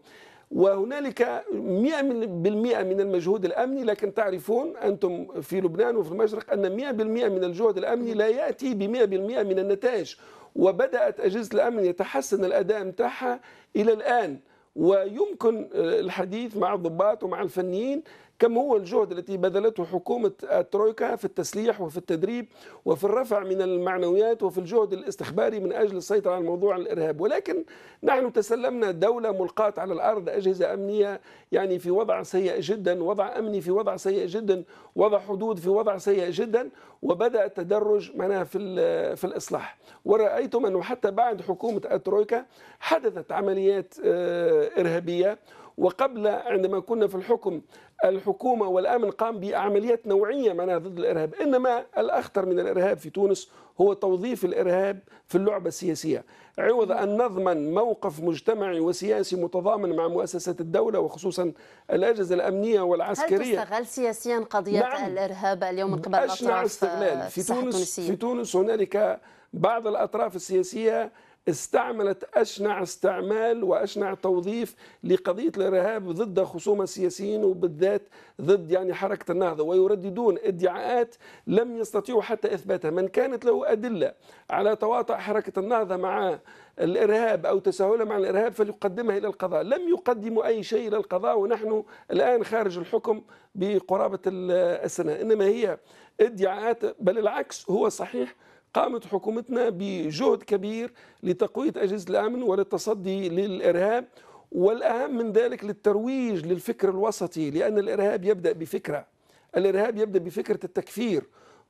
وهنالك 100% من المجهود الامني لكن تعرفون انتم في لبنان وفي المشرق ان 100% من الجهد الامني لا ياتي ب 100% من النتائج وبدات اجهزه الامن يتحسن الاداء نتاعها الى الان ويمكن آه، الحديث مع الضباط ومع الفنيين كم هو الجهد التي بذلته حكومة الترويكا في التسليح وفي التدريب وفي الرفع من المعنويات وفي الجهد الاستخباري من أجل السيطرة على موضوع الإرهاب ولكن نحن تسلمنا دولة ملقاة على الأرض أجهزة أمنية يعني في وضع سيء جدا وضع أمني في وضع سيء جدا وضع حدود في وضع سيء جدا وبدأ التدرج معناها في, في الإصلاح ورأيتم أنه حتى بعد حكومة الترويكا حدثت عمليات آه، إرهابية وقبل عندما كنا في الحكم الحكومة والأمن قام بعمليات نوعية معناها ضد الإرهاب إنما الأخطر من الإرهاب في تونس هو توظيف الإرهاب في اللعبة السياسية عوض أن نضمن موقف مجتمعي وسياسي متضامن مع مؤسسات الدولة وخصوصا الأجهزة الأمنية والعسكرية هل تستغل سياسيا قضية نعم. الإرهاب اليوم من قبل أشنع استغلال في تونس, في تونس هنالك بعض الأطراف السياسية استعملت أشنع استعمال وأشنع توظيف لقضية الإرهاب ضد خصومة السياسيين وبالذات ضد يعني حركة النهضة ويرددون ادعاءات لم يستطيعوا حتى إثباتها من كانت له أدلة على تواطئ حركة النهضة مع الارهاب او تساهله مع الارهاب فليقدمها الى القضاء، لم يقدموا اي شيء الى القضاء ونحن الان خارج الحكم بقرابه السنه، انما هي ادعاءات بل العكس هو صحيح قامت حكومتنا بجهد كبير لتقوية أجهزة الأمن وللتصدي للإرهاب والأهم من ذلك للترويج للفكر الوسطي لأن الإرهاب يبدأ بفكرة الإرهاب يبدأ بفكرة التكفير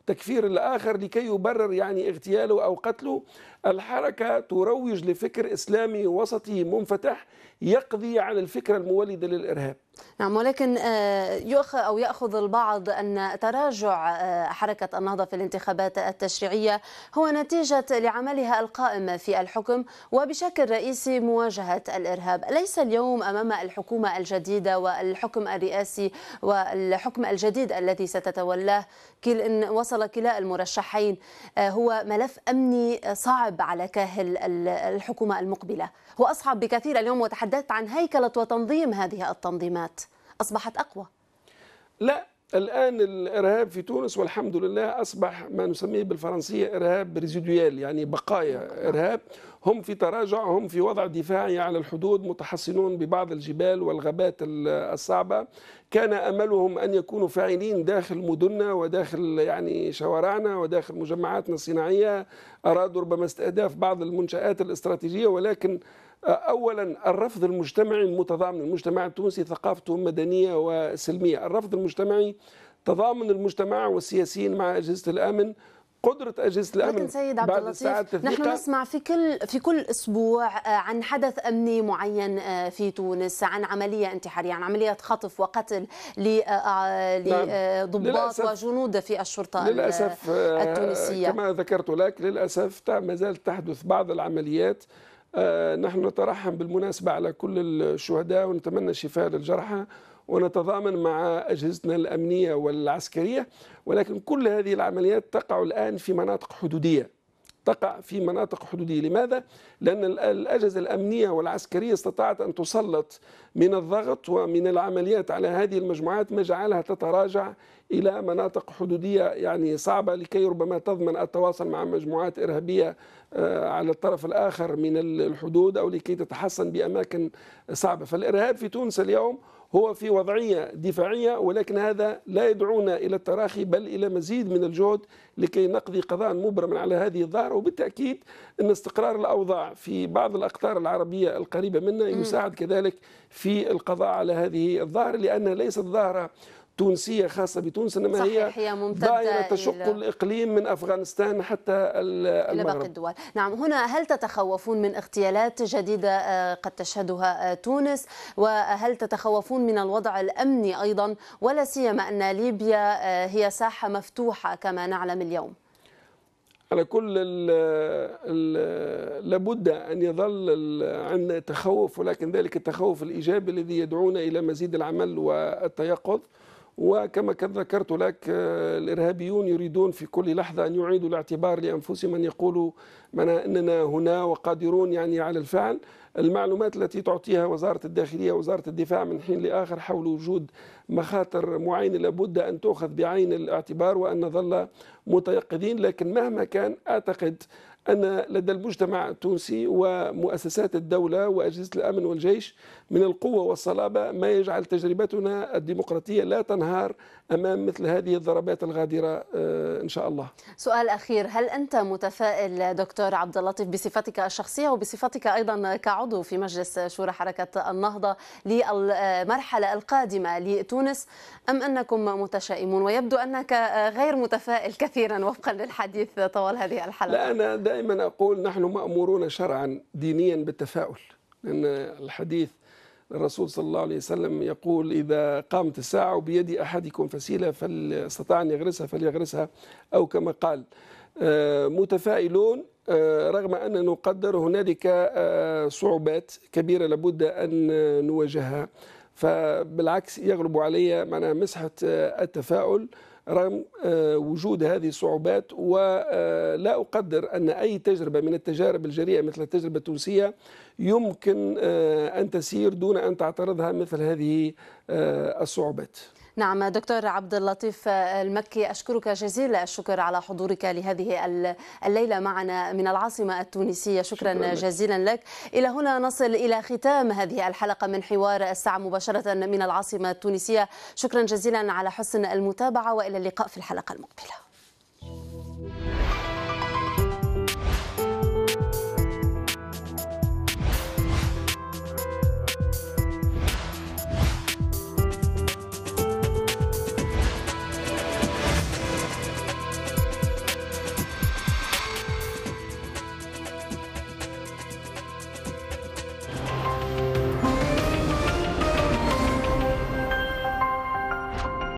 تكفير الآخر لكي يبرر يعني اغتياله أو قتله الحركة تروج لفكر إسلامي وسطي منفتح يقضي على الفكرة المولدة للإرهاب نعم ولكن آه، يؤخذ أو يأخذ البعض أن تراجع آه، حركة النهضة في الانتخابات التشريعية هو نتيجة لعملها القائم في الحكم وبشكل رئيسي مواجهة الإرهاب ليس اليوم أمام الحكومة الجديدة والحكم الرئاسي والحكم الجديد الذي ستتولاه كل إن وصل كلا المرشحين آه، هو ملف أمني صعب على كاهل الحكومة المقبلة هو أصعب بكثير اليوم وتحدثت عن هيكلة وتنظيم هذه التنظيمات أصبحت أقوى لا الآن الإرهاب في تونس والحمد لله أصبح ما نسميه بالفرنسية إرهاب ريزيديال يعني بقايا إرهاب هم في تراجع هم في وضع دفاعي على الحدود متحصنون ببعض الجبال والغابات الصعبة كان أملهم أن يكونوا فاعلين داخل مدننا وداخل يعني شوارعنا وداخل مجمعاتنا الصناعية أرادوا ربما استهداف بعض المنشآت الاستراتيجية ولكن اولا الرفض المجتمعي المتضامن المجتمع التونسي ثقافته مدنيه وسلميه الرفض المجتمعي تضامن المجتمع والسياسيين مع اجهزه الامن قدرة أجهزة الأمن لكن سيد عبد اللطيف نحن نسمع في كل في كل أسبوع آه، عن حدث أمني معين آه، في تونس عن عملية انتحارية عن عملية خطف وقتل لضباط آه، نعم. وجنود في الشرطة للأسف التونسية كما ذكرت لك للأسف ما زالت تحدث بعض العمليات آه، نحن نترحم بالمناسبة على كل الشهداء ونتمنى الشفاء للجرحى ونتضامن مع أجهزتنا الأمنية والعسكرية ولكن كل هذه العمليات تقع الآن في مناطق حدودية تقع في مناطق حدوديه، لماذا؟ لأن الأجهزة الأمنية والعسكرية استطاعت أن تسلط من الضغط ومن العمليات على هذه المجموعات ما جعلها تتراجع إلى مناطق حدودية يعني صعبة لكي ربما تضمن التواصل مع مجموعات إرهابية آه، على الطرف الآخر من الحدود أو لكي تتحصن بأماكن صعبة فالإرهاب في تونس اليوم هو في وضعية دفاعية ولكن هذا لا يدعونا إلى التراخي بل إلى مزيد من الجهد لكي نقضي قضاء مبرما على هذه الظاهرة وبالتأكيد أن استقرار الأوضاع في بعض الأقطار العربية القريبة منا يساعد كذلك في القضاء على هذه الظاهرة لأنها ليست ظاهرة تونسية خاصة بتونس إنما صحيح هي, هي ممتدة تشق الإقليم من أفغانستان حتى المغرب إلى باقي الدول نعم هنا هل تتخوفون من اغتيالات جديدة آه، قد تشهدها آه، تونس وهل تتخوفون من الوضع الأمني أيضا ولا سيما أن ليبيا آه، هي ساحة مفتوحة كما نعلم اليوم على كل الـ الـ لابد أن يظل عندنا تخوف ولكن ذلك التخوف الإيجابي الذي يدعونا إلى مزيد العمل والتيقظ وكما كان ذكرت لك آه، الإرهابيون يريدون في كل لحظة أن يعيدوا الاعتبار لأنفسهم أن يقولوا أننا هنا وقادرون يعني على الفعل المعلومات التي تعطيها وزارة الداخلية وزارة الدفاع من حين لآخر حول وجود مخاطر معينة لابد أن تؤخذ بعين الاعتبار وأن نظل متيقظين لكن مهما كان أعتقد أن لدى المجتمع التونسي ومؤسسات الدولة وأجهزة الأمن والجيش من القوة والصلابة ما يجعل تجربتنا الديمقراطية لا تنهار امام مثل هذه الضربات الغادره آه، ان شاء الله. سؤال اخير، هل انت متفائل دكتور عبد اللطيف بصفتك الشخصيه وبصفتك ايضا كعضو في مجلس شورى حركه النهضه للمرحله القادمه لتونس ام انكم متشائمون ويبدو انك غير متفائل كثيرا وفقا للحديث طوال هذه الحلقه. لا انا دائما اقول نحن مامورون شرعا دينيا بالتفاؤل لان الحديث الرسول صلى الله عليه وسلم يقول إذا قامت الساعة وبيد أحدكم فسيلة فاستطاع أن يغرسها فليغرسها أو كما قال آه، متفائلون آه، رغم أن نقدر هنالك آه، صعوبات كبيرة لابد أن نواجهها فبالعكس يغلب علي معناها مسحة التفاؤل رغم آه، وجود هذه الصعوبات ولا آه، أقدر أن أي تجربة من التجارب الجريئة مثل التجربة التونسية يمكن آه، أن تسير دون أن تعترضها مثل هذه الصعوبات نعم دكتور عبد اللطيف المكي أشكرك جزيل الشكر على حضورك لهذه الليلة معنا من العاصمة التونسية شكرا, شكرا جزيلا لك. لك إلى هنا نصل إلى ختام هذه الحلقة من حوار الساعة مباشرة من العاصمة التونسية شكرا جزيلا على حسن المتابعة وإلى اللقاء في الحلقة المقبلة